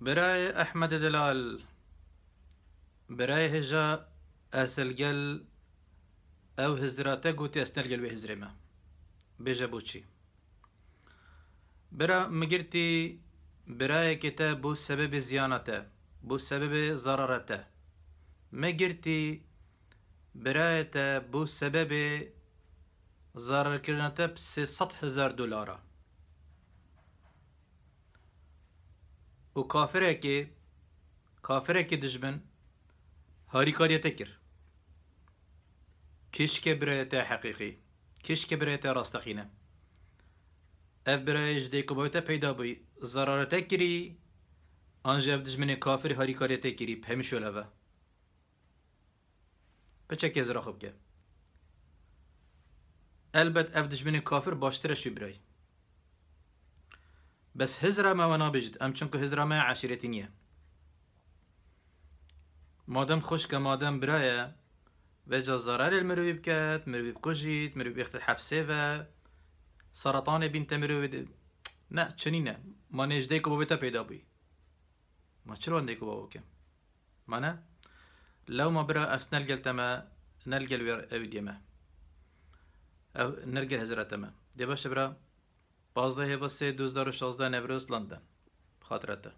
براي أحمد دلال براي هجا أسلجل أو هزراتا قوتي أسنلجل بهزرمة بوشي برا مجرتي براي كتاب بو سبب زيانته بو سبب ضررته مجرتي تا بو سبب ضرر كرنته بس سطح هزار دولارا O kafirekê kafirekê dijmin harîkariyê te kir kişke bireye te heqîqî kişke bireye te rasteqîne ev bireye ji dêkubay te peyda bû zarare te kirî an ji ev dijminê kafir harîkariyê te kirî hemî şöyle ve piçekê ziraxibke elbet ev dijminê kafir baştir e şî birey بس هزرا ما وانا بجد ام چونكو هزرا ما عشيرتينية مادام خوشك مادام برايا وجه الزرار المروي بكات مروي بكوجيت مروي بيخت الحبسيفة سرطان بنت مروي نه چنینه ما نجده ديكو بابتا بيدا بي ما چرا انده که بابا کم ما نا لو ما برا اس نلقل تما نلقل ویر او دیما او نلگل هزرت تما دي باشه برا Bazda heba se 2016 nevroz London. Xatirədə.